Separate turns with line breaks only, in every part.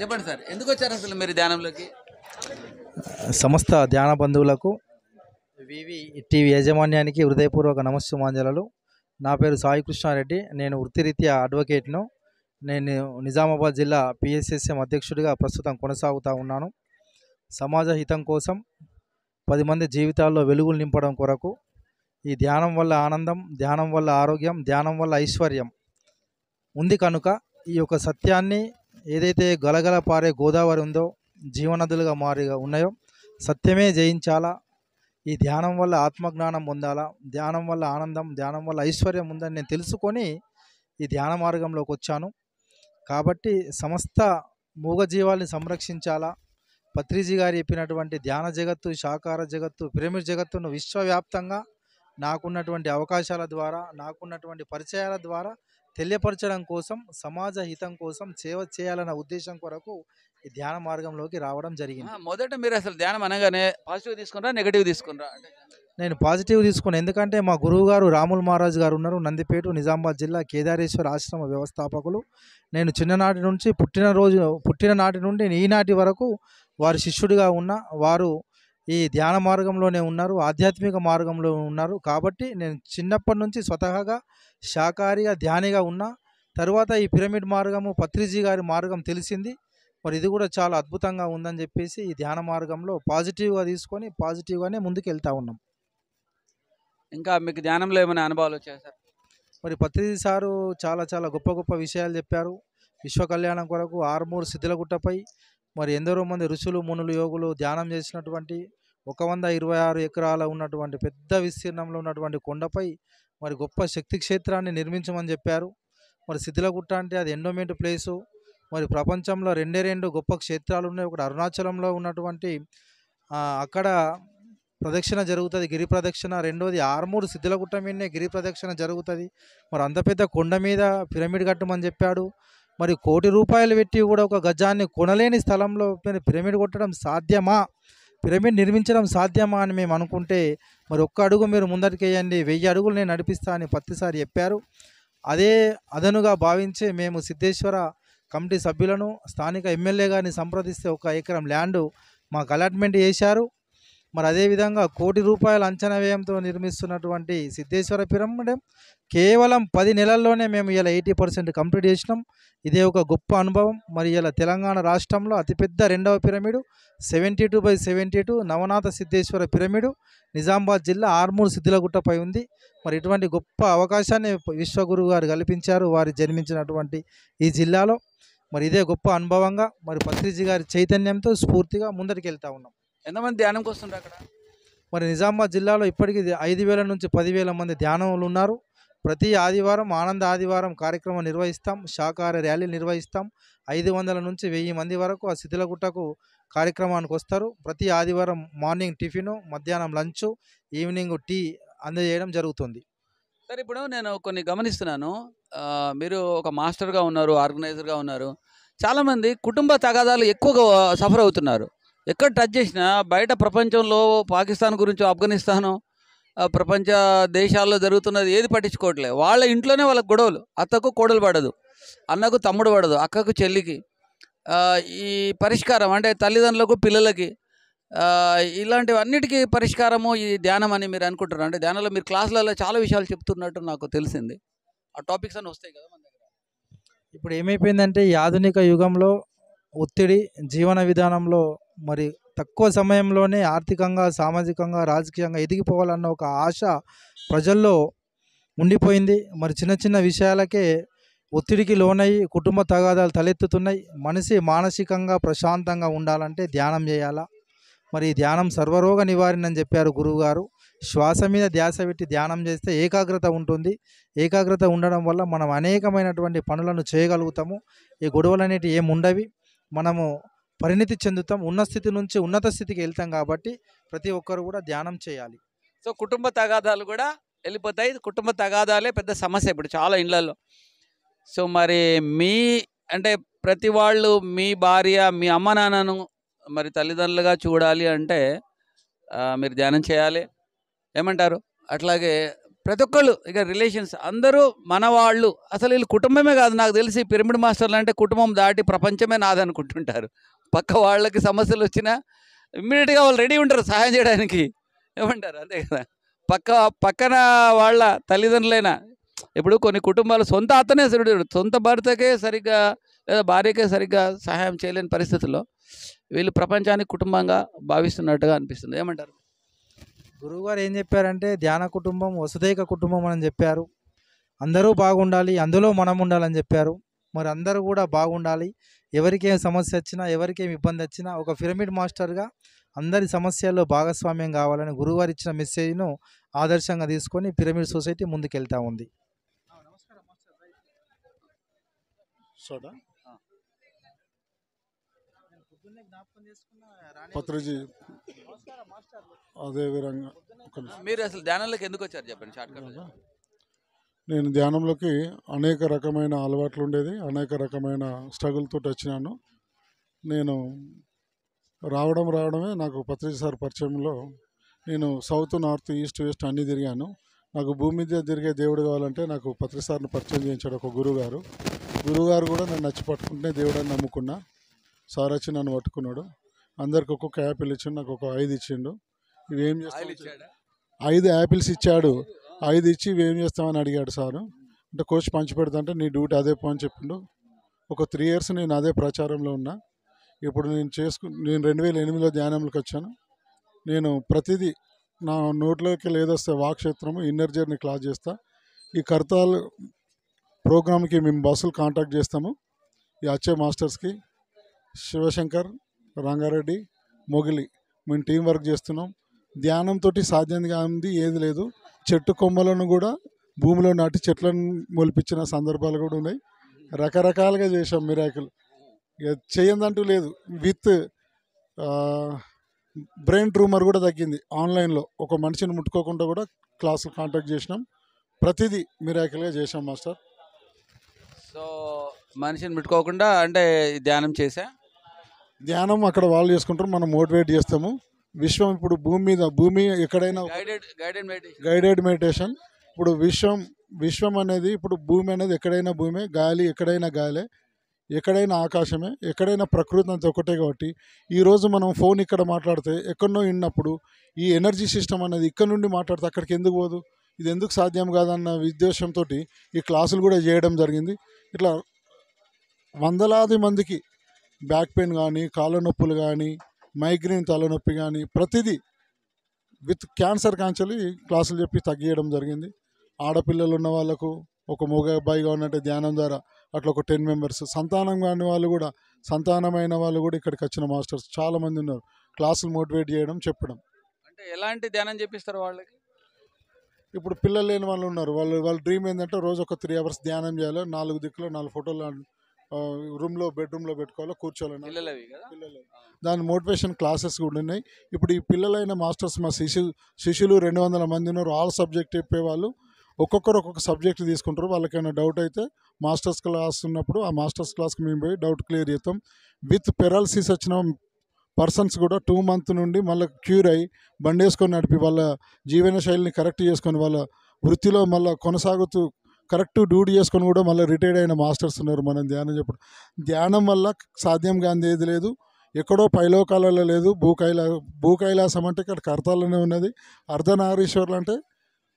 చెప్పండి సార్ ఎందుకు వచ్చారు అసలు మీరు ధ్యానంలోకి
సంస్థ ధ్యాన బంధువులకు వివి టీవీ యాజమాన్యానికి హృదయపూర్వక నమస్సుమాంజలలు నా పేరు సాయి కృష్ణారెడ్డి నేను వృత్తిరీత్యా అడ్వకేట్ను నేను నిజామాబాద్ జిల్లా పిఎస్ఎస్ఎం అధ్యక్షుడిగా ప్రస్తుతం కొనసాగుతూ ఉన్నాను సమాజ హితం కోసం పది మంది జీవితాల్లో వెలుగులు నింపడం కొరకు ఈ ధ్యానం వల్ల ఆనందం ధ్యానం వల్ల ఆరోగ్యం ధ్యానం వల్ల ఐశ్వర్యం ఉంది కనుక ఈ యొక్క సత్యాన్ని ఏదైతే గలగల పారే గోదావరి ఉందో జీవనదులుగా మారిగా ఉన్నాయో సత్యమే జయించాలా ఈ ధ్యానం వల్ల ఆత్మజ్ఞానం పొందాలా ధ్యానం వల్ల ఆనందం ధ్యానం వల్ల ఐశ్వర్యం ఉందని నేను తెలుసుకొని ఈ ధ్యాన మార్గంలోకి వచ్చాను కాబట్టి సమస్త మూగజీవాల్ని సంరక్షించాలా పత్రిజీ గారు చెప్పినటువంటి ధ్యాన జగత్తు సాకార జగత్తు పిరమిడ్ జగత్తును విశ్వవ్యాప్తంగా నాకున్నటువంటి అవకాశాల ద్వారా నాకున్నటువంటి పరిచయాల ద్వారా తెలియపరచడం కోసం సమాజ హితం కోసం సేవ చేయాలన్న ఉద్దేశం కొరకు ఈ ధ్యాన మార్గంలోకి రావడం జరిగింది
మొదట మీరు అసలు ధ్యానం అనగానే పాజిటివ్ తీసుకున్నారా నెగిటివ్ తీసుకున్నారా
నేను పాజిటివ్ తీసుకున్నాను ఎందుకంటే మా గురువు గారు రాముల్ మహారాజు గారు ఉన్నారు నందిపేట నిజామాబాద్ జిల్లా కేదారేశ్వర ఆశ్రమ వ్యవస్థాపకులు నేను చిన్ననాటి నుంచి పుట్టినరోజు పుట్టిన నాటి నుండి ఈనాటి వరకు వారి శిష్యుడిగా ఉన్న వారు ఈ ధ్యాన మార్గంలోనే ఉన్నారు ఆధ్యాత్మిక మార్గంలో ఉన్నారు కాబట్టి నేను చిన్నప్పటి నుంచి స్వతహాగా శాకారిగా ధ్యానిగా ఉన్నా తర్వాత ఈ పిరమిడ్ మార్గము పత్రిజీ గారి మార్గం తెలిసింది మరి ఇది కూడా చాలా అద్భుతంగా ఉందని చెప్పేసి ఈ ధ్యాన మార్గంలో పాజిటివ్గా తీసుకొని పాజిటివ్గానే ముందుకు వెళ్తూ ఉన్నాం
ఇంకా మీకు ధ్యానంలో ఏమైనా అనుభవాలు వచ్చాయి సార్
మరి పత్రిజీ సారు చాలా చాలా గొప్ప గొప్ప విషయాలు చెప్పారు విశ్వ కళ్యాణం కొరకు ఆర్మూర్ సిద్ధులగుట్టపై మరి ఎందరో మంది ఋషులు మునులు యోగులు ధ్యానం చేసినటువంటి ఒక వంద ఇరవై ఆరు ఎకరాల ఉన్నటువంటి పెద్ద విస్తీర్ణంలో ఉన్నటువంటి కొండపై మరి గొప్ప శక్తి క్షేత్రాన్ని నిర్మించమని చెప్పారు మరి శిథిలగుట్ట అంటే అది ఎండోమెంట్ ప్లేసు మరి ప్రపంచంలో రెండే రెండు గొప్ప క్షేత్రాలు ఉన్నాయి ఒకటి అరుణాచలంలో ఉన్నటువంటి అక్కడ ప్రదక్షిణ జరుగుతుంది గిరి ప్రదక్షిణ రెండోది ఆర్మూరు సిద్ధులగుట్ట మీదనే గిరి ప్రదక్షిణ జరుగుతుంది మరి అంత పెద్ద కొండ మీద పిరమిడ్ కట్టమని చెప్పాడు మరి కోటి రూపాయలు పెట్టి కూడా ఒక గజాన్ని కొనలేని స్థలంలో పిరమిడ్ కొట్టడం సాధ్యమా పిరమిడ్ నిర్మించడం సాధ్యమా అని మేము అనుకుంటే మరి ఒక్క అడుగు మీరు ముందరికేయండి వెయ్యి అడుగులు నేను నడిపిస్తా అని పత్తిసారి చెప్పారు అదే అదనుగా భావించి మేము సిద్ధేశ్వర కమిటీ సభ్యులను స్థానిక ఎమ్మెల్యే గారిని సంప్రదిస్తే ఒక ఎకరం ల్యాండ్ మాకు అలాట్మెంట్ చేశారు మరి అదేవిధంగా కోటి రూపాయల అంచనా వ్యయంతో నిర్మిస్తున్నటువంటి సిద్ధేశ్వర పిరమిడ్ కేవలం పది నెలల్లోనే మేము ఇలా ఎయిటీ పర్సెంట్ కంప్లీట్ చేసినాం ఇదే ఒక గొప్ప అనుభవం మరి ఇలా తెలంగాణ రాష్ట్రంలో అతిపెద్ద రెండవ pyramid seventy two by seventy two Navanatha Siddheshwara pyramid Nizamabad జిల్లా ఆర్మూర్ సిద్ధిలగుట్టపై ఉంది మరి ఇటువంటి గొప్ప అవకాశాన్ని విశ్వగురువు గారు కల్పించారు వారు జన్మించినటువంటి ఈ జిల్లాలో మరి ఇదే గొప్ప అనుభవంగా మరి పత్రిజీ గారి చైతన్యంతో స్ఫూర్తిగా ముందరికి వెళ్తూ ఉన్నాం
ఎంతమంది ధ్యానం వస్తుంటారు అక్కడ
మరి నిజామాబాద్ జిల్లాలో ఇప్పటికీ ఐదు వేల నుంచి పదివేల మంది ధ్యానములు ఉన్నారు ప్రతి ఆదివారం ఆనంద ఆదివారం కార్యక్రమం నిర్వహిస్తాం శాకాహార ర్యాలీ నిర్వహిస్తాం ఐదు వందల నుంచి వెయ్యి మంది వరకు ఆ శిథిలగుట్టకు కార్యక్రమానికి వస్తారు ప్రతి ఆదివారం మార్నింగ్ టిఫిను మధ్యాహ్నం లంచ్ ఈవినింగ్ టీ అందజేయడం జరుగుతుంది
సార్ ఇప్పుడు నేను కొన్ని గమనిస్తున్నాను మీరు ఒక మాస్టర్గా ఉన్నారు ఆర్గనైజర్గా ఉన్నారు చాలామంది కుటుంబ తగాదాలు ఎక్కువగా సఫర్ అవుతున్నారు ఎక్కడ టచ్ చేసినా బయట ప్రపంచంలో పాకిస్తాన్ గురించి ఆఫ్ఘనిస్తాను ప్రపంచ దేశాల్లో జరుగుతున్నది ఏది పట్టించుకోవట్లేదు వాళ్ళ ఇంట్లోనే వాళ్ళకి గొడవలు అత్తకు కోడలు పడదు అన్నకు తమ్ముడు పడదు అక్కకు చెల్లికి ఈ పరిష్కారం అంటే తల్లిదండ్రులకు పిల్లలకి ఇలాంటివన్నిటికీ పరిష్కారము ఈ ధ్యానం అని మీరు అనుకుంటున్నారు అంటే ధ్యానంలో మీరు క్లాసులలో చాలా విషయాలు చెప్తున్నట్టు నాకు తెలిసింది ఆ టాపిక్స్ అని వస్తాయి కదా మన దగ్గర
ఇప్పుడు ఏమైపోయిందంటే ఈ ఆధునిక యుగంలో ఒత్తిడి జీవన విధానంలో మరి తక్కువ సమయంలోనే ఆర్థికంగా సామాజికంగా రాజకీయంగా ఎదిగిపోవాలన్న ఒక ఆశ ప్రజల్లో ఉండిపోయింది మరి చిన్న చిన్న విషయాలకే ఒత్తిడికి లోనై కుటుంబ తగాదాలు తలెత్తుతున్నాయి మనిషి మానసికంగా ప్రశాంతంగా ఉండాలంటే ధ్యానం చేయాలా మరి ధ్యానం సర్వరోగ నివారణ అని చెప్పారు గురువుగారు శ్వాస మీద ధ్యాస పెట్టి ధ్యానం చేస్తే ఏకాగ్రత ఉంటుంది ఏకాగ్రత ఉండడం వల్ల మనం అనేకమైనటువంటి పనులను చేయగలుగుతాము ఈ గొడవలు అనేటివి ఏమి మనము పరిణితి చెందుతాం ఉన్న స్థితి నుంచి ఉన్నత స్థితికి వెళ్తాం కాబట్టి ప్రతి ఒక్కరు కూడా ధ్యానం చేయాలి సో కుటుంబ తగాదాలు కూడా వెళ్ళిపోతాయి కుటుంబ తగాదాలే పెద్ద
సమస్య ఇప్పుడు చాలా ఇళ్లలో సో మరి మీ అంటే ప్రతి వాళ్ళు మీ భార్య మీ అమ్మ నాన్నను మరి తల్లిదండ్రులుగా చూడాలి అంటే మీరు ధ్యానం చేయాలి ఏమంటారు అట్లాగే ప్రతి ఒక్కళ్ళు ఇక రిలేషన్స్ అందరూ మన వాళ్ళు అసలు వీళ్ళు కుటుంబమే కాదు నాకు తెలిసి పిరమిడ్ మాస్టర్లు అంటే కుటుంబం దాటి ప్రపంచమే నాదనుకుంటుంటారు పక్క వాళ్ళకి సమస్యలు వచ్చినా ఇమ్మీడియట్గా వాళ్ళు రెడీ ఉంటారు సహాయం చేయడానికి ఏమంటారు అంతే కదా పక్క పక్కన వాళ్ళ తల్లిదండ్రులైనా ఇప్పుడు కొన్ని కుటుంబాలు సొంత అతనే సరిడు సొంత భర్తకే సరిగ్గా లేదా భార్యకే సరిగ్గా సహాయం చేయలేని పరిస్థితుల్లో వీళ్ళు ప్రపంచానికి కుటుంబంగా భావిస్తున్నట్టుగా అనిపిస్తుంది ఏమంటారు
గురువుగారు ఏం చెప్పారంటే ధ్యాన కుటుంబం వసుదైక కుటుంబం అని చెప్పారు అందరూ బాగుండాలి అందులో మనం ఉండాలని చెప్పారు మరి అందరూ కూడా బాగుండాలి ఎవరికేం సమస్య వచ్చినా ఎవరికేం ఇబ్బంది వచ్చినా ఒక పిరమిడ్ మాస్టర్గా అందరి సమస్యల్లో భాగస్వామ్యం కావాలని గురువారు ఇచ్చిన మెసేజ్ను ఆదర్శంగా తీసుకొని పిరమిడ్ సొసైటీ ముందుకెళ్తా ఉంది
అదే విధంగా
మీరు
అసలు ధ్యానంలోకి ఎందుకు వచ్చారు చెప్పండి షార్ట్ కట్
నేను ధ్యానంలోకి అనేక రకమైన అలవాట్లు ఉండేది అనేక రకమైన స్ట్రగుల్తో వచ్చినాను నేను రావడం రావడమే నాకు పత్రిక సార్ పరిచయంలో నేను సౌత్ నార్త్ ఈస్ట్ వెస్ట్ అన్నీ తిరిగాను నాకు భూమి మీద తిరిగే దేవుడు కావాలంటే నాకు పత్రిక సార్ని పరిచయం చేయించాడు ఒక గురువుగారు గురువుగారు కూడా నన్ను నచ్చి పట్టుకుంటే అని నమ్ముకున్నా సార్ వచ్చి నన్ను పట్టుకున్నాడు అందరికి ఒక్కొక్క యాపిల్ ఇచ్చిండు నాకు ఒక ఐదు ఇచ్చిండు ఇవేం చేస్తాడు ఐదు యాపిల్స్ ఇచ్చాడు ఐదు ఇచ్చి ఏం చేస్తామని అడిగాడు సారు అంటే కోచ్ పంచిపెడతా నీ డ్యూటీ అదే పో అని చెప్పిండు ఒక త్రీ ఇయర్స్ నేను అదే ప్రచారంలో ఉన్నా ఇప్పుడు నేను చేసుకు నేను రెండు వేల ఎనిమిదిలో ధ్యానంలోకి వచ్చాను నేను ప్రతిదీ నా నోట్లోకి లేదొస్తే వాక్క్షేత్రము ఇన్నర్ జర్నీ క్లాస్ చేస్తా ఈ కర్తాలు ప్రోగ్రామ్కి మేము బస్సులు కాంటాక్ట్ చేస్తాము ఈ అచ్చే మాస్టర్స్కి శివశంకర్ రంగారెడ్డి మొగిలి మేము టీం వర్క్ చేస్తున్నాం ధ్యానంతో సాధ్యంగా ఉంది ఏది లేదు చెట్టు కొమ్మలను కూడా భూమిలో నాటి చెట్లను మొలిపించిన సందర్భాలు కూడా ఉన్నాయి రకరకాలుగా చేసాం మిరాకులు చేయందంటూ లేదు విత్ బ్రెయిన్ ట్రూమర్ కూడా తగ్గింది ఆన్లైన్లో ఒక మనిషిని ముట్టుకోకుండా కూడా క్లాసులు కాంటాక్ట్ చేసినాం ప్రతిదీ మిరాకిల్గా చేసాం మాస్టర్
సో మనిషిని ముట్టుకోకుండా అంటే ధ్యానం చేసా
ధ్యానం అక్కడ వాళ్ళు చేసుకుంటారు మనం మోటివేట్ చేస్తాము విశ్వం ఇప్పుడు భూమి మీద భూమి ఎక్కడైనా గైడెడ్ మెడిటేషన్ ఇప్పుడు విశ్వం విశ్వం అనేది ఇప్పుడు భూమి అనేది ఎక్కడైనా భూమే గాలి ఎక్కడైనా గాలే ఎక్కడైనా ఆకాశమే ఎక్కడైనా ప్రకృతి అంత ఒకటే కాబట్టి ఈరోజు మనం ఫోన్ ఇక్కడ మాట్లాడితే ఎక్కడో విన్నప్పుడు ఈ ఎనర్జీ సిస్టమ్ అనేది ఇక్కడ నుండి మాట్లాడితే అక్కడికి ఎందుకు పోదు ఇది ఎందుకు సాధ్యం కాదన్న ఉద్దేశంతో ఈ క్లాసులు కూడా చేయడం జరిగింది ఇట్లా వందలాది మందికి బ్యాక్ పెయిన్ కానీ కాళ్ళ నొప్పులు కానీ మైగ్రేన్ తలనొప్పి కానీ ప్రతిదీ విత్ క్యాన్సర్ కాంచెలి క్లాసులు చెప్పి తగ్గియడం జరిగింది ఆడపిల్లలు ఉన్న వాళ్ళకు ఒక మూగ అబ్బాయిగా ఉన్నట్టు ధ్యానం ద్వారా అట్లా ఒక టెన్ మెంబర్స్ సంతానం కాని వాళ్ళు కూడా సంతానమైన వాళ్ళు కూడా ఇక్కడికి వచ్చిన మాస్టర్స్ చాలామంది ఉన్నారు క్లాసులు మోటివేట్ చేయడం చెప్పడం
అంటే ఎలాంటి ధ్యానం చెప్పిస్తారు వాళ్ళకి
ఇప్పుడు పిల్లలు లేని వాళ్ళు ఉన్నారు వాళ్ళు వాళ్ళ డ్రీమ్ ఏంటంటే రోజు ఒక త్రీ అవర్స్ ధ్యానం చేయాలి నాలుగు దిక్కులో నాలుగు ఫోటోలు రూమ్లో బెడ్రూమ్లో పెట్టుకోవాలో కూర్చోవాలని దాని మోటివేషన్ క్లాసెస్ కూడా ఉన్నాయి ఇప్పుడు ఈ పిల్లలైన మాస్టర్స్ మా శిశు శిష్యులు రెండు వందల మంది ఉన్నారు ఆల్ సబ్జెక్ట్ చెప్పేవాళ్ళు ఒక్కొక్కరు ఒక్కొక్క సబ్జెక్ట్ తీసుకుంటారు వాళ్ళకైనా డౌట్ అయితే మాస్టర్స్ క్లాస్ ఉన్నప్పుడు ఆ మాస్టర్స్ క్లాస్కి మేము పోయి డౌట్ క్లియర్ చేస్తాం విత్ పెరాలసిస్ వచ్చిన పర్సన్స్ కూడా టూ మంత్ నుండి మళ్ళీ క్యూర్ అయ్యి బండి వేసుకొని నడిపి వాళ్ళ జీవన శైలిని కరెక్ట్ చేసుకొని వాళ్ళ వృత్తిలో మళ్ళీ కొనసాగుతూ కరెక్ట్ డ్యూటీ చేసుకొని కూడా మళ్ళీ రిటైర్డ్ అయిన మాస్టర్స్ ఉన్నారు మనం ధ్యానం చెప్పడం ధ్యానం వల్ల సాధ్యం కాని ఏది లేదు ఎక్కడో పైలోకాలలో లేదు భూకైలా భూకైలాసం అంటే ఇక్కడ కర్తాలనే ఉన్నది అర్ధనారీశ్వర్లు అంటే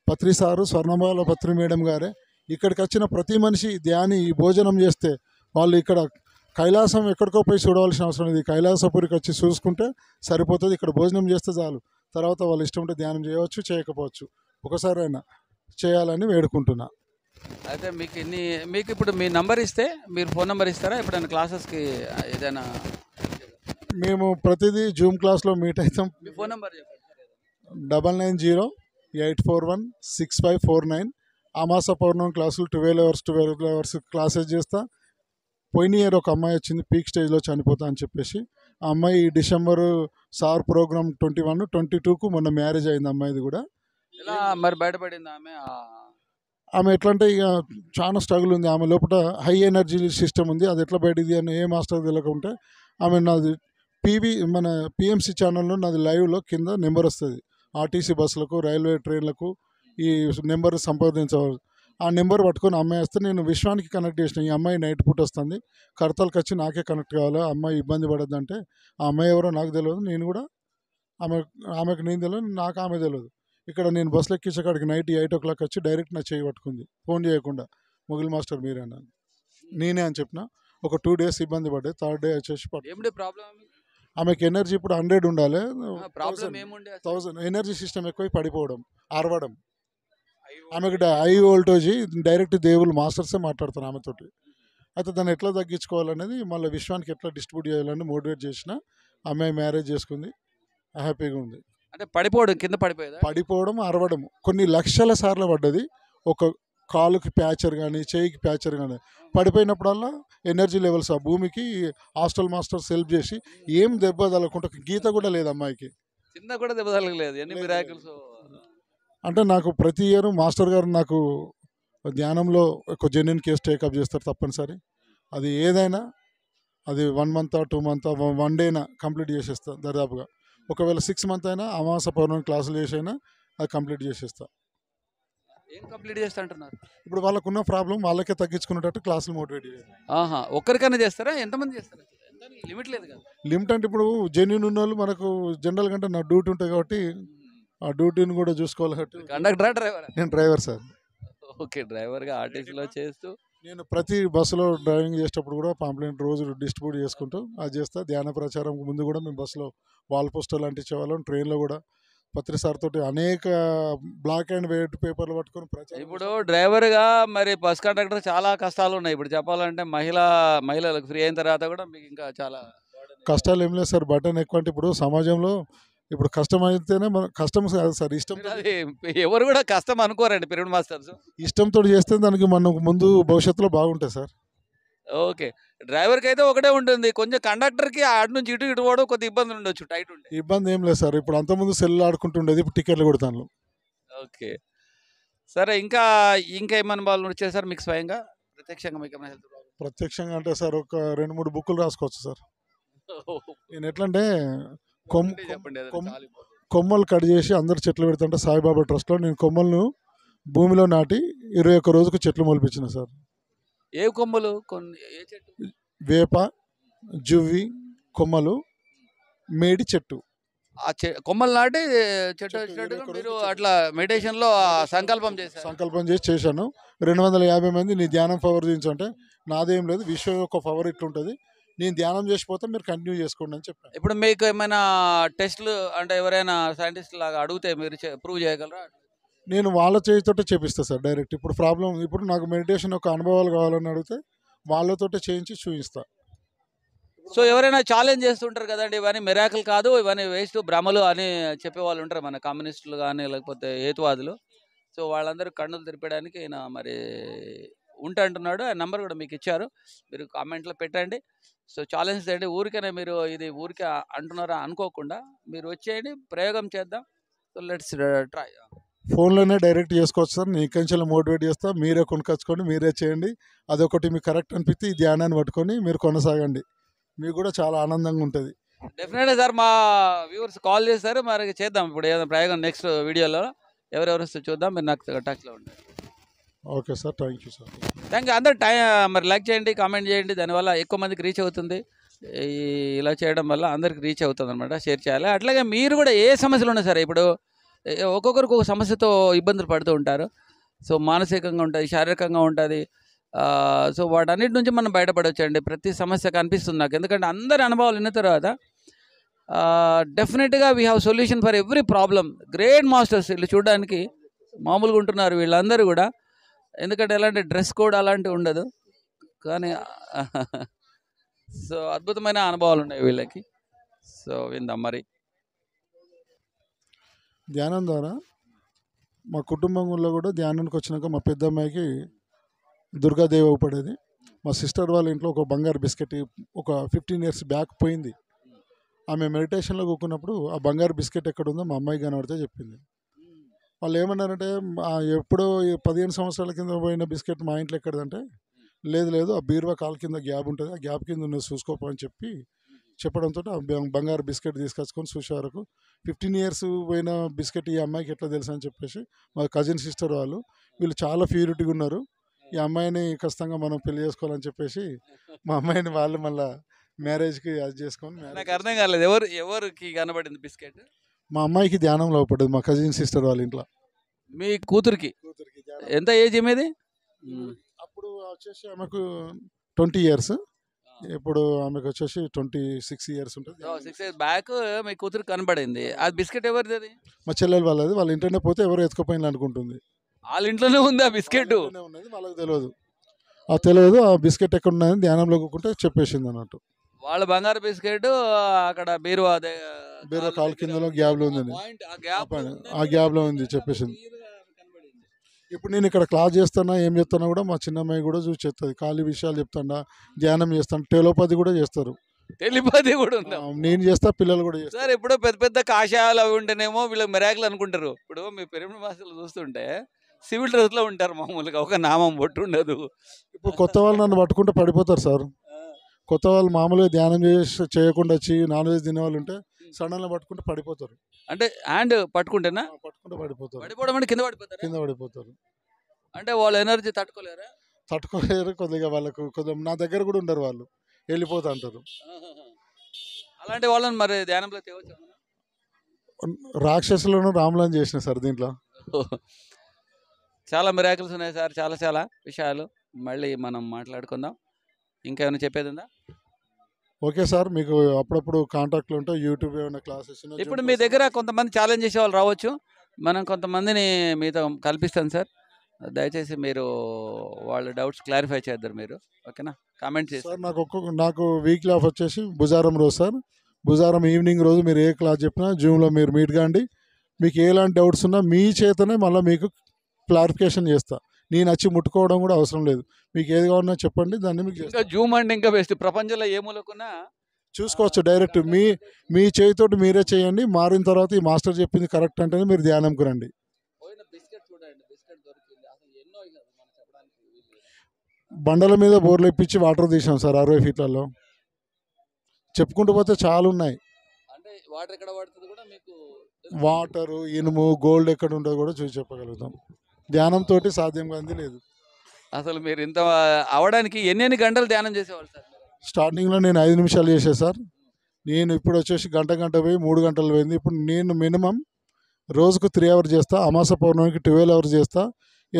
పత్రి సారు స్వర్ణమాల పత్రి మేడం గారే ఇక్కడికి వచ్చిన ప్రతి మనిషి ధ్యాని భోజనం చేస్తే వాళ్ళు ఇక్కడ కైలాసం ఎక్కడికో పోయి చూడవలసిన అవసరం లేదు కైలాసపురికి వచ్చి చూసుకుంటే సరిపోతుంది ఇక్కడ భోజనం చేస్తే చాలు తర్వాత వాళ్ళు ఇష్టం ఉంటే ధ్యానం చేయవచ్చు చేయకపోవచ్చు ఒకసారైనా చేయాలని వేడుకుంటున్నాను
అయితే మీకు ఇన్ని మీకు ఇప్పుడు మీ నంబర్ ఇస్తే మీరు ఫోన్ నెంబర్ ఇస్తారా ఎప్పుడైనా క్లాసెస్కి ఏదైనా
మేము ప్రతిదీ జూమ్ క్లాస్లో మీట్ అవుతాం మీ phone number double nine zero eight four one six five four nine అమాస పౌర్ణం క్లాసులు twelve hours twelve hours classes చేస్తా పోయిన ఇయర్ ఒక అమ్మాయి వచ్చింది పీక్ స్టేజ్లో చనిపోతా అని చెప్పేసి ఆ అమ్మాయి December sir program twenty one twenty టూకు మొన్న మ్యారేజ్ అయింది అమ్మాయిది కూడా
ఇలా మరి బయటపడింది ఆమె
ఆమె ఎట్లా అంటే ఇక చాలా స్ట్రగుల్ ఉంది ఆమె లోపల హై ఎనర్జీ సిస్టమ్ ఉంది అది ఎట్లా బయటది అని ఏ మాస్టర్ తెలియకుంటే ఆమె నాది పీవీ మన పిఎంసి ఛానల్లో నాది లైవ్లో కింద నెంబర్ వస్తుంది ఆర్టీసీ బస్సులకు రైల్వే ట్రైన్లకు ఈ నెంబర్ సంప్రదించవచ్చు ఆ నెంబర్ పట్టుకొని అమ్మాయి వస్తే నేను విశ్వానికి కనెక్ట్ చేసిన ఈ అమ్మాయి నైట్ పూట వస్తుంది కడతలకు వచ్చి నాకే కనెక్ట్ కావాలి అమ్మాయి ఇబ్బంది పడద్దంటే ఆ అమ్మాయి ఎవరో నాకు తెలియదు నేను కూడా ఆమె ఆమెకు నేను తెలియదు నాకు ఆమె తెలియదు ఇక్కడ నేను బస్సులు కాడికి నైట్ ఎయిట్ ఓ క్లాక్ వచ్చి డైరెక్ట్ నా చేయి పట్టుకుంది ఫోన్ చేయకుండా ముగిల్ మాస్టర్ మీరేనా నేనే అని చెప్పిన ఒక టూ డేస్ ఇబ్బంది పడ్డాయి థర్డ్ డే వచ్చేసి ఆమెకి ఎనర్జీ ఇప్పుడు హండ్రెడ్ ఉండాలి థౌసండ్ ఎనర్జీ సిస్టమ్ ఎక్కువ పడిపోవడం అరవడం ఆమెకి హై వోల్టేజ్ డైరెక్ట్ దేవుళ్ళు మాస్టర్సే మాట్లాడుతాను ఆమెతోటి అయితే దాన్ని ఎట్లా తగ్గించుకోవాలనేది మళ్ళీ విశ్వానికి ఎట్లా డిస్ట్రిబ్యూట్ చేయాలని మోటివేట్ చేసిన అమ్మాయి మ్యారేజ్ చేసుకుంది హ్యాపీగా ఉంది అంటే పడిపోవడం కింద పడిపోయేది పడిపోవడం అరవడం కొన్ని లక్షల సార్లు పడ్డది ఒక కాలుకి ప్యాచర్ కానీ చేయికి ప్యాచర్ కానీ పడిపోయినప్పుడల్లా ఎనర్జీ లెవెల్స్ ఆ భూమికి హాస్టల్ మాస్టర్స్ హెల్ప్ చేసి ఏం దెబ్బ తగలకుండా గీత కూడా లేదు అమ్మాయికి
చిన్న కూడా దెబ్బ తగలేదు ఎన్ని మిరాకిల్స్
అంటే నాకు ప్రతి ఇయర్ మాస్టర్ గారు నాకు ధ్యానంలో ఒక జెన్యున్ కేసు టేకప్ చేస్తారు తప్పనిసరి అది ఏదైనా అది one month two month one డేనా కంప్లీట్ చేసేస్తాను దాదాపుగా ఒకవేళ సిక్స్ మంత్ అయినా అమావాస పౌర్ణమి క్లాసులు చేసైనా అది కంప్లీట్ చేసేస్తా
ఏం కంప్లీట్ చేస్తా అంటున్నారు
ఇప్పుడు వాళ్ళకున్న ప్రాబ్లం వాళ్ళకే తగ్గించుకునేటట్టు క్లాసులు మోటివేట్
చేయాలి ఆహా ఒక్కరికైనా చేస్తారా ఎంతమంది చేస్తారా లిమిట్ లేదు కదా
లిమిట్ అంటే ఇప్పుడు జెన్యున్ ఉన్న వాళ్ళు మనకు జనరల్ కంటే నా డ్యూటీ ఉంటుంది కాబట్టి ఆ డ్యూటీని కూడా చూసుకోవాలి కాబట్టి కండక్టర్ డ్రైవర్ నేను డ్రైవర్ సార్
ఓకే డ్రైవర్గా ఆర్టీసీలో చేస్తూ
నేను ప్రతి బస్సులో డ్రైవింగ్ చేసేటప్పుడు కూడా పాంప్లెంట్ రోజు డిస్ట్రిబ్యూట్ చేసుకుంటూ అది చేస్తా ధ్యాన ప్రచారం ముందు కూడా మేము బస్సులో వాల్ పోస్టర్లు అంటించేవాళ్ళం ట్రైన్లో కూడా పత్రిసార్తో అనేక బ్లాక్ అండ్ వైట్ పేపర్లు పట్టుకొని ప్రచారం
ఇప్పుడు డ్రైవర్గా మరి బస్ కండక్టర్ చాలా కష్టాలు ఉన్నాయి ఇప్పుడు చెప్పాలంటే మహిళా మహిళలకు ఫ్రీ అయిన తర్వాత కూడా మీకు ఇంకా చాలా
కష్టాలు ఏం లేదు సార్ బటన్ ఎక్కువ అంటే ఇప్పుడు సమాజంలో ఇప్పుడు కష్టం అయితేనే మనం కష్టం కాదు సార్ ఇష్టం
ఎవరు కూడా కష్టం అనుకోరండి పిరమిడ్ మాస్టర్
ఇష్టంతో చేస్తే దానికి మనకు ముందు భవిష్యత్తులో బాగుంటుంది సార్
ఓకే డ్రైవర్కి అయితే ఒకటే ఉంటుంది కొంచెం కండక్టర్కి ఆడి నుంచి ఇటు ఇటు పోవడం కొద్ది ఇబ్బంది ఉండొచ్చు టైట్
ఉండే ఇబ్బంది ఏం లేదు సార్ ఇప్పుడు అంతకుముందు సెల్ ఆడుకుంటుండేది ఇప్పుడు టికెట్లు కొడతాను
ఓకే సరే ఇంకా ఇంకా ఏమైనా వాళ్ళు వచ్చేసారు మీకు స్వయంగా ప్రత్యక్షంగా మీకు ఏమైనా
ప్రత్యక్షంగా అంటే సార్ ఒక రెండు మూడు బుక్కులు రాసుకోవచ్చు సార్ నేను ఎట్లంటే కొమ్ కొమ్మలు కట్ చేసి అందరు చెట్లు పెడుతుంటే సాయిబాబా ట్రస్ట్లో నేను కొమ్మలను భూమిలో నాటి ఇరవై ఒక్క రోజుకు చెట్లు మొలిపించిన సార్ ఏ కొమ్మలు వేప జువ్వి కొమ్మలు మేడి చెట్టు
ఆ కొమ్మలు నాటి చెట్టు మీరు అట్లా మెడిటేషన్లో సంకల్పం చేసి
సంకల్పం చేసి చేశాను రెండు వందల యాభై మంది నీ ధ్యానం ఫవర్ దించు అంటే నాదేం లేదు విశ్వం యొక్క ఫవర్ ఇట్లుంటుంది నేను ధ్యానం చేసిపోతే మీరు కంటిన్యూ చేసుకోండి అని చెప్పాను
ఇప్పుడు మీకు ఏమైనా టెస్ట్లు అంటే ఎవరైనా సైంటిస్ట్ లాగా అడిగితే మీరు ప్రూవ్ చేయగలరా
నేను వాళ్ళ చేయితోటే చేపిస్తాను సార్ డైరెక్ట్ ఇప్పుడు ప్రాబ్లం ఇప్పుడు నాకు మెడిటేషన్ ఒక అనుభవాలు కావాలని అడిగితే వాళ్ళతోటే చేయించి చూపిస్తాను
సో ఎవరైనా ఛాలెంజ్ చేస్తుంటారు కదండి ఇవన్నీ మెరాకులు కాదు ఇవన్నీ వేస్ట్ భ్రమలు అని చెప్పేవాళ్ళు ఉంటారు మన కమ్యూనిస్టులు కానీ లేకపోతే హేతువాదులు సో వాళ్ళందరూ కన్నులు తెరిపడానికి ఈయన మరి ఉంటా అంటున్నాడు ఆ నెంబర్ కూడా మీకు ఇచ్చారు మీరు కామెంట్లో పెట్టండి సో ఛాలెంజ్ చేయండి ఊరికైనా మీరు ఇది ఊరికే అంటున్నారా అనుకోకుండా మీరు వచ్చేయండి ప్రయోగం చేద్దాం సో లెట్స్ ట్రై
ఫోన్లోనే డైరెక్ట్ చేసుకోవచ్చు సార్ నేను నీకంచెలు మోటివేట్ చేస్తా మీరే కొనుకొచ్చుకోండి మీరే చేయండి అదొకటి మీకు కరెక్ట్ అనిపిస్తే ఈ ధ్యానాన్ని పట్టుకొని మీరు కొనసాగండి మీకు కూడా చాలా ఆనందంగా ఉంటుంది
డెఫినెట్గా సార్ మా వ్యూవర్స్ కాల్ చేస్తారు మరి చేద్దాం ఇప్పుడు ఏదైనా ప్రయోగం నెక్స్ట్ వీడియోలో ఎవరెవరు చూద్దాం మీరు నాకు టచ్లో ఉంటారు
okay sir thank you sir
thank you అందరూ టైం మరి లైక్ చేయండి కామెంట్ చేయండి దానివల్ల ఎక్కువ మందికి రీచ్ అవుతుంది ఇలా చేయడం వల్ల అందరికి రీచ్ అవుతుంది అనమాట షేర్ చేయాలి అట్లాగే మీరు కూడా ఏ సమస్యలు ఉన్నాయి సార్ ఇప్పుడు ఒక్కొక్కరికి ఒక సమస్యతో ఇబ్బందులు పడుతూ ఉంటారు సో మానసికంగా ఉంటుంది శారీరకంగా ఉంటుంది సో వాటన్నిటి నుంచి మనం బయటపడవచ్చండి ప్రతి సమస్య కనిపిస్తుంది నాకు ఎందుకంటే అందరి అనుభవాలు విన్న తర్వాత డెఫినెట్గా we have solution for every problem great masters వీళ్ళు చూడడానికి మామూలుగా ఉంటున్నారు వీళ్ళందరూ కూడా ఎందుకంటే ఎలాంటి డ్రెస్ కోడ్ అలాంటివి ఉండదు కానీ సో అద్భుతమైన అనుభవాలు ఉన్నాయి వీళ్ళకి సో విందాం మరి
ధ్యానం ద్వారా మా కుటుంబంలో కూడా ధ్యానానికి వచ్చినాక మా పెద్ద అమ్మాయికి దుర్గాదేవి అవుపడేది మా సిస్టర్ వాళ్ళ ఇంట్లో ఒక బంగారు బిస్కెట్ ఒక ఫిఫ్టీన్ ఇయర్స్ బ్యాక్ పోయింది ఆమె మెడిటేషన్లో కూకున్నప్పుడు ఆ బంగారు బిస్కెట్ ఎక్కడ ఉందో మా అమ్మాయి కనబడితే చెప్పింది వాళ్ళు ఏమన్నారంటే ఎప్పుడో పదిహేను సంవత్సరాల కింద పోయిన బిస్కెట్ మా ఇంట్లో ఎక్కడదంటే లేదు లేదు ఆ బీరువా కాల్ కింద గ్యాప్ ఉంటుంది ఆ గ్యాప్ కింద ఉన్నది చూసుకోపో అని చెప్పి చెప్పడంతో బంగారు బిస్కెట్ తీసుకొచ్చుకొని చూసే ఫిఫ్టీన్ ఇయర్స్ పోయిన బిస్కెట్ ఈ అమ్మాయికి ఎట్లా తెలుసు అని చెప్పేసి మా కజిన్ సిస్టర్ వాళ్ళు వీళ్ళు చాలా ప్యూరిటీగా ఉన్నారు ఈ అమ్మాయిని ఖచ్చితంగా మనం పెళ్లి చేసుకోవాలని చెప్పేసి మా అమ్మాయిని వాళ్ళు మళ్ళీ మ్యారేజ్కి
అది చేసుకొని నాకు అర్థం కాలేదు ఎవరు ఎవరికి కనబడింది బిస్కెట్
మా అమ్మాయికి ధ్యానం లోపడదు మా కజిన్ సిస్టర్ వాళ్ళ ఇంట్లో మీ కూతురికి కూతురికి ఎంత ఏజ్ ఏమేది అప్పుడు వచ్చేసి ఆమెకు ట్వంటీ ఇయర్స్ ఇప్పుడు ఆమెకు వచ్చేసి ట్వంటీ సిక్స్ ఇయర్స్ ఉంటుంది
సిక్స్ ఇయర్స్ బ్యాక్ మీ కూతురు కనబడింది అది బిస్కెట్ ఎవరిది అది
మా చెల్లెలు వాళ్ళది వాళ్ళ ఇంటనే పోతే ఎవరు ఎత్తుకుపోయిన అనుకుంటుంది
వాళ్ళ ఇంట్లోనే ఉంది ఆ బిస్కెట్ ఉన్నది వాళ్ళకి తెలియదు
ఆ తెలియదు ఆ బిస్కెట్ ఎక్కడ ఉన్నది ధ్యానంలో కూకుంటే చెప్పేసింది అన్నట్టు
వాళ్ళ బంగారు బిస్కెట్ అక్కడ బీరువా
బీరువా కాలు గ్యాప్ లో ఉంది ఆ గ్యాప్ లో ఉంది చెప్పేసి ఇప్పుడు నేను ఇక్కడ క్లాస్ చేస్తున్నా ఏం చెప్తున్నా కూడా మా చిన్నమ్మాయి కూడా చూసి చెప్తుంది ఖాళీ విషయాలు చెప్తాడా ధ్యానం చేస్తాను టెలోపతి కూడా చేస్తారు
టెలిపతి కూడా ఉందా
నేను చేస్తా పిల్లలు కూడా చేస్తారు
సార్ ఎప్పుడో పెద్ద పెద్ద కాషాయాలు అవి ఉంటేనేమో వీళ్ళు మిరాకులు అనుకుంటారు ఇప్పుడు మీ పెరిమిడి మాసాలు చూస్తుంటే సివిల్ లో ఉంటారు మామూలుగా ఒక నామం బొట్టు ఉండదు
ఇప్పుడు కొత్త వాళ్ళు నన్ను పట్టుకుంటే పడిపోతారు సార్ కొత్త వాళ్ళు మామూలుగా ధ్యానం చేసి చేయకుండా వచ్చి నాన్ వెజ్ తినే వాళ్ళు ఉంటే
లో పట్టుకుంటే పడిపోతారు అంటే హ్యాండ్ పట్టుకుంటేనా
పట్టుకుంటే పడిపోతారు పడిపోవడం కింద పడిపోతారు కింద పడిపోతారు అంటే వాళ్ళ ఎనర్జీ తట్టుకోలేరా తట్టుకోలేరు కొద్దిగా వాళ్ళకు కొద్దిగా నా దగ్గర కూడా ఉండరు వాళ్ళు వెళ్ళిపోతా అంటారు
అలాంటి వాళ్ళని మరి ధ్యానంలో తేవచ్చు
రాక్షసులను రాములని చేసిన సార్ దీంట్లో
చాలా మిరాకిల్స్ ఉన్నాయి సార్ చాలా చాలా విషయాలు మళ్ళీ మనం మాట్లాడుకుందాం ఇంకా ఏమైనా చెప్పేది ఉందా
ఓకే సార్ మీకు అప్పుడప్పుడు కాంటాక్ట్లు ఉంటాయి యూట్యూబ్ ఏమైనా క్లాసెస్ ఇప్పుడు
మీ దగ్గర కొంతమంది ఛాలెంజ్ చేసే వాళ్ళు రావచ్చు మనం కొంతమందిని మీతో కల్పిస్తాం సార్ దయచేసి మీరు వాళ్ళ డౌట్స్ క్లారిఫై చేద్దరు మీరు ఓకేనా కామెంట్ చేసి
సార్ నాకు ఒక్కొక్క నాకు వీక్లీ ఆఫ్ వచ్చేసి భుజారం రోజు సార్ భుజారం ఈవినింగ్ రోజు మీరు ఏ క్లాస్ చెప్పినా జూమ్లో మీరు మీట్ కాండి మీకు ఎలాంటి డౌట్స్ ఉన్నా మీ చేతనే మళ్ళీ మీకు క్లారిఫికేషన్ చేస్తా నేను వచ్చి ముట్టుకోవడం కూడా అవసరం లేదు మీకు ఏది కావాలన్నా చెప్పండి దాన్ని మీకు
జూమ్ అండ్ ఇంకా బెస్ట్ ప్రపంచంలో ఏ మూలకున్నా
చూసుకోవచ్చు డైరెక్ట్ మీ మీ చేతితోటి మీరే చేయండి మారిన తర్వాత ఈ మాస్టర్ చెప్పింది కరెక్ట్ అంటే మీరు ధ్యానంకు రండి బండల మీద బోర్లు ఇప్పించి వాటర్ తీసాం సార్ అరవై ఫీట్లలో చెప్పుకుంటూ పోతే చాలా ఉన్నాయి వాటర్ వాటరు ఇనుము గోల్డ్ ఎక్కడ ఉండదు కూడా చూసి చెప్పగలుగుతాం ధ్యానంతో సాధ్యం కాంది లేదు
అసలు మీరు ఇంత అవడానికి ఎన్ని ఎన్ని గంటలు ధ్యానం చేసేవాళ్ళు సార్
స్టార్టింగ్లో నేను ఐదు నిమిషాలు చేసే సార్ నేను ఇప్పుడు వచ్చేసి గంట గంట పోయి మూడు గంటలు పోయింది ఇప్పుడు నేను మినిమం రోజుకు త్రీ అవర్స్ చేస్తా అమాస పౌర్ణమికి ట్వెల్వ్ అవర్స్ చేస్తా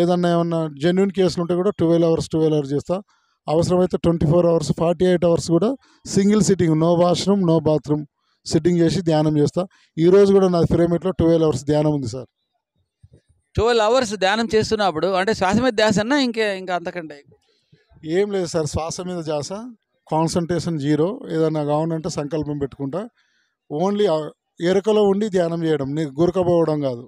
ఏదన్నా ఏమన్నా జెన్యున్ కేసులు ఉంటే కూడా ట్వెల్వ్ అవర్స్ ట్వెల్వ్ అవర్స్ చేస్తా అవసరమైతే twenty four hours forty eight hours కూడా single sitting no washroom no bathroom sitting చేసి ధ్యానం చేస్తా ఈరోజు కూడా నా పిరమిడ్లో ట్వెల్వ్ అవర్స్ ధ్యానం ఉంది సార్
ట్వెల్వ్ అవర్స్ ధ్యానం చేస్తున్నప్పుడు అంటే శ్వాస మీద ధ్యాస అన్నా ఇంకే ఇంకా
అంతకంటే ఏం లేదు సార్ శ్వాస మీద ధ్యాస కాన్సన్ట్రేషన్ జీరో ఏదన్నా కావాలంటే సంకల్పం పెట్టుకుంటా ఓన్లీ ఎరుకలో ఉండి ధ్యానం చేయడం నీకు గురకపోవడం కాదు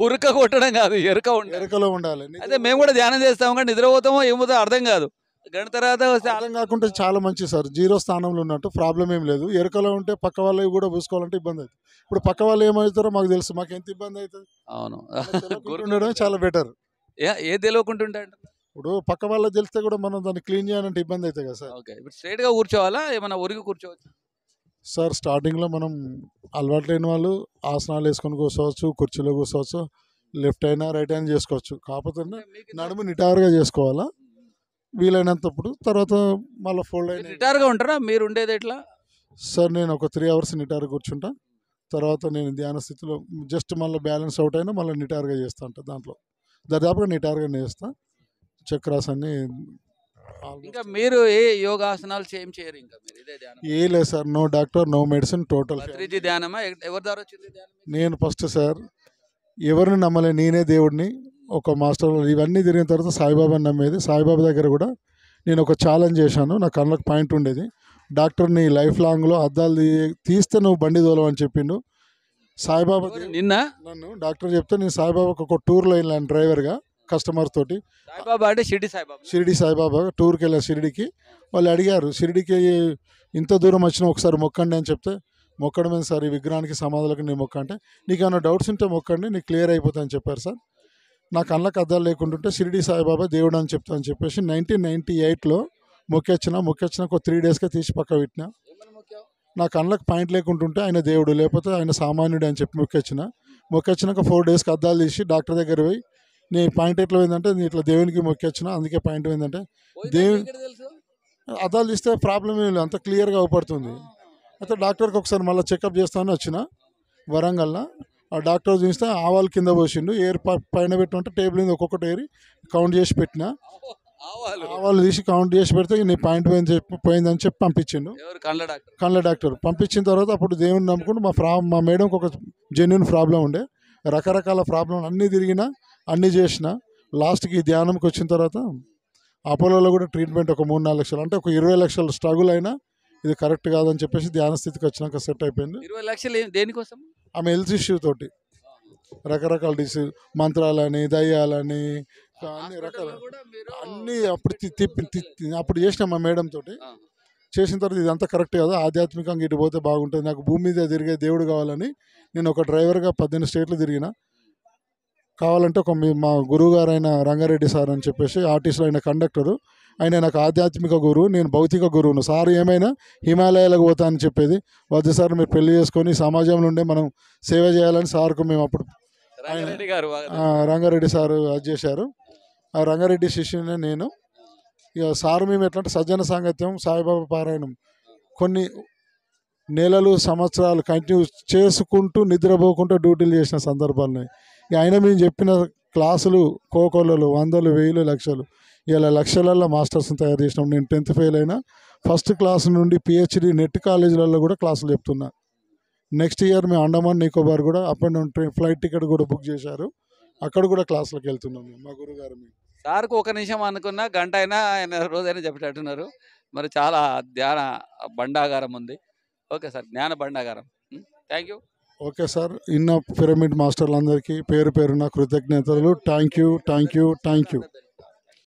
గురక కొట్టడం కాదు ఎరుక ఎరుకలో ఉండాలి అదే మేము కూడా ధ్యానం చేస్తాం కానీ నిద్రపోతామో
ఏమవుతామో అర్థం కాదు గంట తర్వాత వస్తే అర్థం కాకుండా చాలా మంచి సార్ జీరో స్థానంలో ఉన్నట్టు ప్రాబ్లం ఏం లేదు ఎరుకలో ఉంటే పక్క వాళ్ళవి కూడా పూసుకోవాలంటే ఇబ్బంది అవుతుంది ఇప్పుడు పక్క వాళ్ళు ఏమవుతారో మాకు తెలుసు మాకు ఎంత ఇబ్బంది అవుతుంది అవును ఉండడం చాలా బెటర్
ఏ తెలియకుంటుంటే
ఇప్పుడు పక్క వాళ్ళకి తెలిస్తే కూడా మనం దాన్ని క్లీన్ చేయాలంటే ఇబ్బంది అవుతుంది కదా సార్
ఓకే ఇప్పుడు గా కూర్చోవాలా ఏమైనా ఒరిగి కూర్చోవచ్చు
సార్ స్టార్టింగ్లో మనం అలవాటు లేని వాళ్ళు ఆసనాలు వేసుకొని కూర్చోవచ్చు కుర్చీలో కూర్చోవచ్చు లెఫ్ట్ అయినా రైట్ అయినా చేసుకోవచ్చు కాకపోతే నడుము నిటారుగా చేసుకోవాలా వీలైనంతప్పుడు తర్వాత మళ్ళీ ఫోల్డ్
అయిన రిటైర్గా ఉంటారా మీరు ఉండేది ఎట్లా
సార్ నేను ఒక త్రీ అవర్స్ నిటారు కూర్చుంటా తర్వాత నేను ధ్యాన స్థితిలో జస్ట్ మళ్ళీ బ్యాలెన్స్ అవుట్ అయినా మళ్ళీ నిటారుగా చేస్తా అంట దాంట్లో దాదాపుగా నిటారుగానే చేస్తా చక్రాస్ అన్ని
ఇంకా మీరు ఏ యోగాసనాలు ఏం చేయరు ఇంకా
ఏ లేదు sir no doctor no medicine total
ధ్యానమా ఎవరి ద్వారా
ధ్యానం నేను ఫస్ట్ సార్ ఎవరిని నమ్మలే నేనే దేవుడిని ఒక మాస్టర్ ఇవన్నీ తిరిగిన తర్వాత సాయిబాబా నమ్మేది సాయిబాబా దగ్గర కూడా నేను ఒక ఛాలెంజ్ చేశాను నా కళ్ళకు పాయింట్ ఉండేది డాక్టర్ నీ లైఫ్ లాంగ్లో అద్దాలు తీస్తే నువ్వు బండి అని చెప్పిండు సాయిబాబా నిన్న నన్ను డాక్టర్ చెప్తే నేను సాయిబాబాకి ఒక టూర్లో వెళ్ళాను డ్రైవర్గా కస్టమర్ తోటి
సాయిబాబా అంటే షిరిడి సాయిబాబా
షిరిడి సాయిబాబా టూర్కి వెళ్ళాను షిరిడికి వాళ్ళు అడిగారు షిరిడికి ఇంత దూరం వచ్చిన ఒకసారి మొక్కండి అని చెప్తే మొక్కడమే సార్ ఈ విగ్రహానికి సమాధులకు నేను మొక్క అంటే నీకు ఏమైనా డౌట్స్ ఉంటే మొక్కండి నీకు క్లియర్ అయిపోతాయని చెప్పారు సార్ నాకు కళ్ళకు అద్దాలు లేకుంటుంటే షిరిడి సాయిబాబా దేవుడు అని చెప్తా అని చెప్పేసి నైన్టీన్ నైన్టీ ఎయిట్లో మొక్కెచ్చిన మొక్కెచ్చిన ఒక త్రీ డేస్కే తీసి పక్క పెట్టిన నాకు అన్నకు పాయింట్ లేకుంటుంటే ఆయన దేవుడు లేకపోతే ఆయన సామాన్యుడు అని చెప్పి మొక్కెచ్చిన మొక్కొచ్చినాక ఫోర్ డేస్కి అద్దాలు తీసి డాక్టర్ దగ్గర పోయి నీ పాయింట్ ఎట్లా పోయిందంటే నీ ఇట్లా దేవునికి మొక్కొచ్చిన అందుకే పాయింట్ పోయిందంటే దేవుని అద్దాలు తీస్తే ప్రాబ్లం ఏం లేదు అంత క్లియర్గా అవుపడుతుంది అయితే డాక్టర్కి ఒకసారి మళ్ళీ చెకప్ చేస్తామని వచ్చిన వరంగల్లో ఆ డాక్టర్ చూస్తే ఆవాలు కింద పోసిండు ఏర్ పైన పెట్టుకుంటే టేబుల్ మీద ఒక్కొక్కటి ఏరి కౌంట్ చేసి పెట్టిన ఆవాలు తీసి కౌంట్ చేసి పెడితే నీ పాయింట్ పోయింది చెప్పి పోయిందని చెప్పి పంపించిండు కళ్ళ డాక్టర్ పంపించిన తర్వాత అప్పుడు దేవుని నమ్ముకుంటూ మా ప్రా మా మేడంకి ఒక జెన్యున్ ప్రాబ్లం ఉండే రకరకాల ప్రాబ్లం అన్నీ తిరిగిన అన్నీ చేసిన లాస్ట్కి ధ్యానంకి వచ్చిన తర్వాత అపోలోలో కూడా ట్రీట్మెంట్ ఒక మూడు నాలుగు లక్షలు అంటే ఒక ఇరవై లక్షలు స్ట్రగుల్ అయినా ఇది కరెక్ట్ కాదని చెప్పేసి ధ్యాన స్థితికి వచ్చినాక సెట్ అయిపోయింది
ఇరవై లక్షలు దేనికోసం
ఆమె హెల్త్ ఇష్యూ తోటి రకరకాల డిసీజ్ మంత్రాలని దయ్యాలని అన్ని రకాల అన్ని అప్పుడు తిప్పి అప్పుడు చేసిన మా మేడం తోటి చేసిన తర్వాత ఇది అంత కరెక్ట్ కదా ఆధ్యాత్మికంగా ఇటు పోతే బాగుంటుంది నాకు భూమి మీద తిరిగే దేవుడు కావాలని నేను ఒక డ్రైవర్గా పద్దెనిమిది స్టేట్లు తిరిగిన కావాలంటే ఒక మా గురువుగారైన రంగారెడ్డి సార్ అని చెప్పేసి ఆర్టీసీలో ఆయన కండక్టరు ఆయన నాకు ఆధ్యాత్మిక గురువు నేను భౌతిక గురువును సార్ ఏమైనా హిమాలయాలకు పోతా అని చెప్పేది వద్దు సార్ మీరు పెళ్లి చేసుకొని సమాజంలో ఉండే మనం సేవ చేయాలని సార్కు మేము అప్పుడు రంగారెడ్డి సారు అది చేశారు ఆ రంగారెడ్డి శిష్యునే నేను ఇక సార్ మేము ఎట్లా అంటే సజ్జన సాంగత్యం సాయిబాబా పారాయణం కొన్ని నెలలు సంవత్సరాలు కంటిన్యూ చేసుకుంటూ నిద్రపోకుండా డ్యూటీలు చేసిన సందర్భాలు ఉన్నాయి ఇక ఆయన మేము చెప్పిన క్లాసులు కోకోలలో వందలు వేలు లక్షలు ఇలా లక్షలల్లో మాస్టర్స్ని తయారు చేసినాం నేను టెన్త్ ఫెయిల్ అయినా ఫస్ట్ క్లాస్ నుండి పిహెచ్డి నెట్ కాలేజీలలో కూడా క్లాసులు చెప్తున్నా నెక్స్ట్ ఇయర్ మేము అండమాన్ నికోబార్ కూడా up and down train flight ticket కూడా బుక్ చేశారు అక్కడ కూడా క్లాసులకు వెళ్తున్నాం మేము మా గురుగారు
సార్కు ఒక నిమిషం అనుకున్నా గంట అయినా ఆయన రోజైనా చెప్పేటట్టున్నారు మరి చాలా ధ్యాన బండాగారం ఉంది ఓకే సార్ జ్ఞాన బండాగారం థ్యాంక్ యూ
ఓకే సార్ ఇన్న పిరమిడ్ మాస్టర్లందరికీ పేరు పేరున కృతజ్ఞతలు thank you thank you thank you